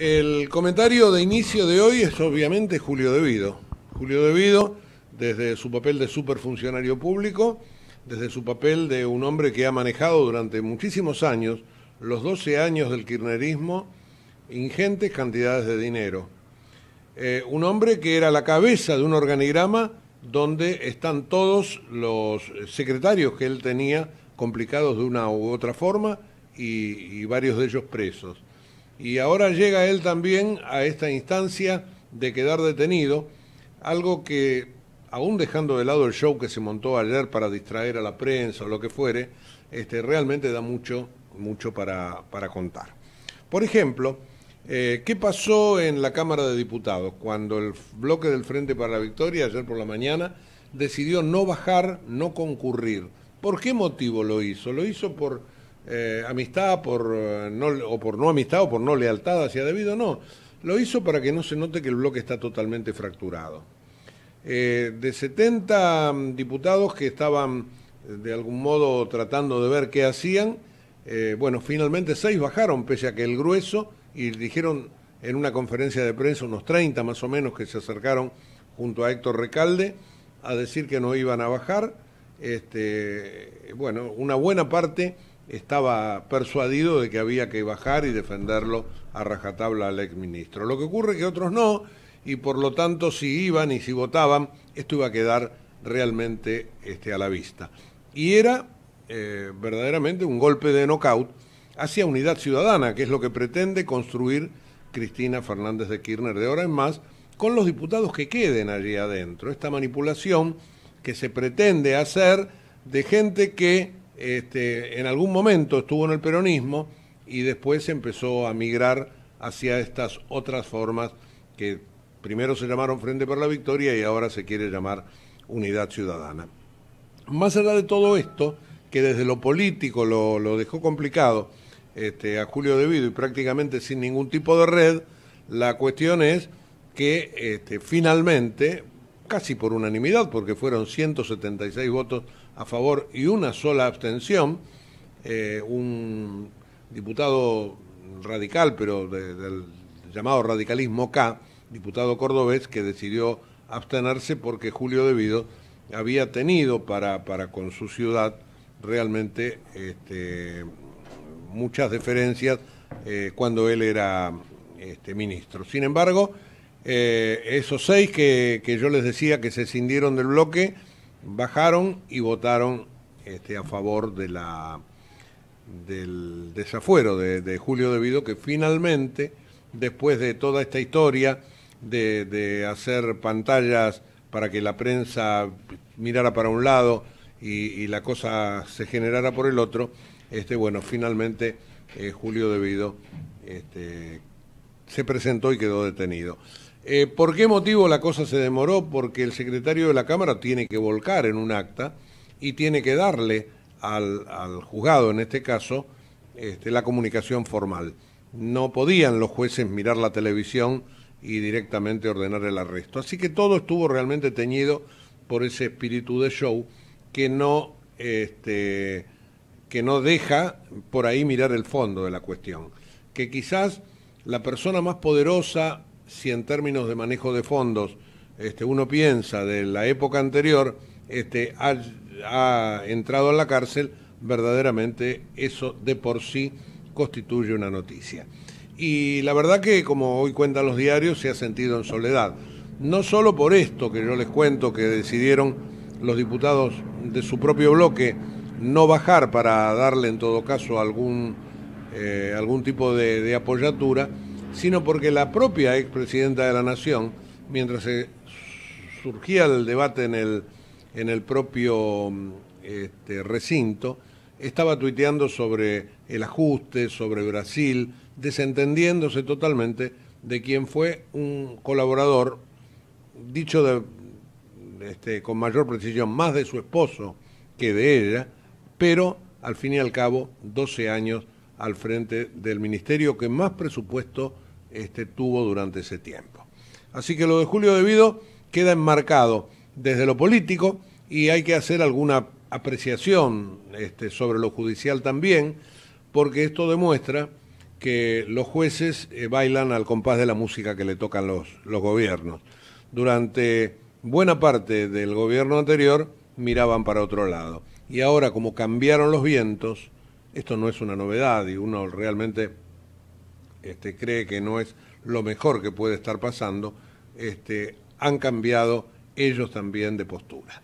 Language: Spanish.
El comentario de inicio de hoy es obviamente Julio Devido. Julio Devido, desde su papel de superfuncionario público, desde su papel de un hombre que ha manejado durante muchísimos años, los 12 años del kirchnerismo, ingentes cantidades de dinero. Eh, un hombre que era la cabeza de un organigrama donde están todos los secretarios que él tenía complicados de una u otra forma y varios de ellos presos. Y ahora llega él también a esta instancia de quedar detenido, algo que, aún dejando de lado el show que se montó ayer para distraer a la prensa o lo que fuere, este, realmente da mucho, mucho para, para contar. Por ejemplo, eh, ¿qué pasó en la Cámara de Diputados cuando el bloque del Frente para la Victoria, ayer por la mañana, decidió no bajar, no concurrir? ¿Por qué motivo lo hizo? Lo hizo por eh, amistad por eh, o por no amistad o por no lealtad hacia debido no. Lo hizo para que no se note que el bloque está totalmente fracturado. Eh, de 70 mm, diputados que estaban de algún modo tratando de ver qué hacían, bueno, finalmente seis bajaron, pese a que el grueso, y dijeron en una conferencia de prensa, unos 30 más o menos que se acercaron junto a Héctor Recalde, a decir que no iban a bajar. Este, bueno, una buena parte estaba persuadido de que había que bajar y defenderlo a rajatabla al exministro. Lo que ocurre es que otros no, y por lo tanto si iban y si votaban, esto iba a quedar realmente este, a la vista. Y era eh, verdaderamente un golpe de nocaut hacia unidad ciudadana, que es lo que pretende construir Cristina Fernández de Kirchner de ahora en más, con los diputados que queden allí adentro. Esta manipulación que se pretende hacer de gente que este, en algún momento estuvo en el peronismo y después empezó a migrar hacia estas otras formas que primero se llamaron Frente por la Victoria y ahora se quiere llamar Unidad Ciudadana. Más allá de todo esto, que desde lo político lo, dejó complicado este, a Julio Vido y prácticamente sin ningún tipo de red, la cuestión es que este, finalmente casi por unanimidad, porque fueron 176 votos a favor y una sola abstención, eh, un diputado radical, pero del llamado radicalismo K, diputado cordobés, que decidió abstenerse porque Julio Vido había tenido para, con su ciudad realmente este, muchas deferencias eh, cuando él era este, ministro. Sin embargo, eh, esos seis que, yo les decía que se cindieron del bloque, bajaron y votaron este, a favor de la, del desafuero de, de Julio Debido que finalmente, después de toda esta historia de, hacer pantallas para que la prensa mirara para un lado y, la cosa se generara por el otro, este, bueno, finalmente eh, Julio debido este, se presentó y quedó detenido. Eh, ¿Por qué motivo la cosa se demoró? Porque el secretario de la Cámara tiene que volcar en un acta y tiene que darle al, juzgado, en este caso, este, la comunicación formal. No podían los jueces mirar la televisión y directamente ordenar el arresto. Así que todo estuvo realmente teñido por ese espíritu de show que no, este, que no deja por ahí mirar el fondo de la cuestión. Que quizás la persona más poderosa si en términos de manejo de fondos este, uno piensa de la época anterior, este, ha, entrado en la cárcel, verdaderamente eso de por sí constituye una noticia. Y la verdad que, como hoy cuentan los diarios, se ha sentido en soledad. No solo por esto que yo les cuento, que decidieron los diputados de su propio bloque no bajar para darle en todo caso algún, eh, tipo de apoyatura, sino porque la propia expresidenta de la Nación, mientras se surgía el debate en el, propio mm, este, recinto, estaba tuiteando sobre el ajuste, sobre Brasil, desentendiéndose totalmente de quien fue un colaborador, dicho este, con mayor precisión, más de su esposo que de ella, pero al fin y al cabo 12 años al frente del ministerio que más presupuesto este, tuvo durante ese tiempo. Así que lo de Julio Debido queda enmarcado desde lo político y hay que hacer alguna apreciación este, sobre lo judicial también, porque esto demuestra que los jueces eh, bailan al compás de la música que le tocan los, los gobiernos. Durante buena parte del gobierno anterior miraban para otro lado. Y ahora, como cambiaron los vientos, esto no es una novedad y uno realmente este, cree que no es lo mejor que puede estar pasando. Este, han cambiado ellos también de postura.